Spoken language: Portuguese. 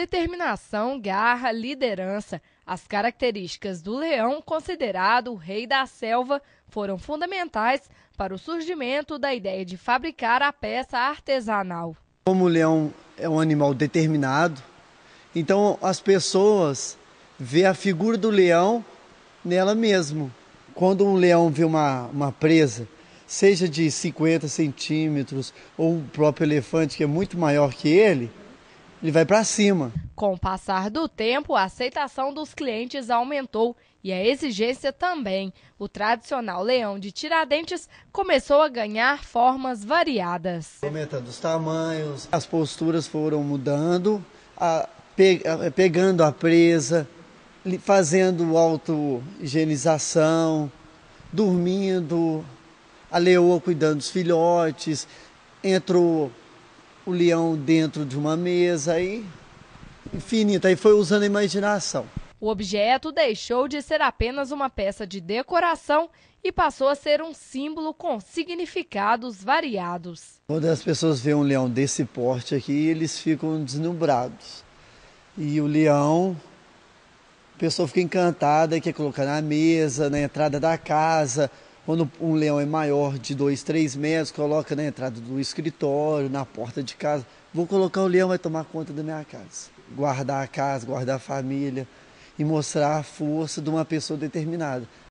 Determinação, garra, liderança, as características do leão, considerado o rei da selva, foram fundamentais para o surgimento da ideia de fabricar a peça artesanal. Como o leão é um animal determinado, então as pessoas vê a figura do leão nela mesmo. Quando um leão vê uma, uma presa, seja de 50 centímetros ou o próprio elefante, que é muito maior que ele, ele vai para cima. Com o passar do tempo, a aceitação dos clientes aumentou e a exigência também. O tradicional leão de Tiradentes começou a ganhar formas variadas. Aumentando os tamanhos, as posturas foram mudando, a, pe, a, é, pegando a presa, fazendo auto-higienização, dormindo, a leoa cuidando dos filhotes, entrou o leão dentro de uma mesa aí infinita aí foi usando a imaginação. O objeto deixou de ser apenas uma peça de decoração e passou a ser um símbolo com significados variados. Quando as pessoas veem um leão desse porte aqui, eles ficam deslumbrados. E o leão, a pessoa fica encantada, quer colocar na mesa, na entrada da casa, quando um leão é maior, de 2, 3 metros, coloca na entrada do escritório, na porta de casa. Vou colocar o leão, vai tomar conta da minha casa. Guardar a casa, guardar a família e mostrar a força de uma pessoa determinada.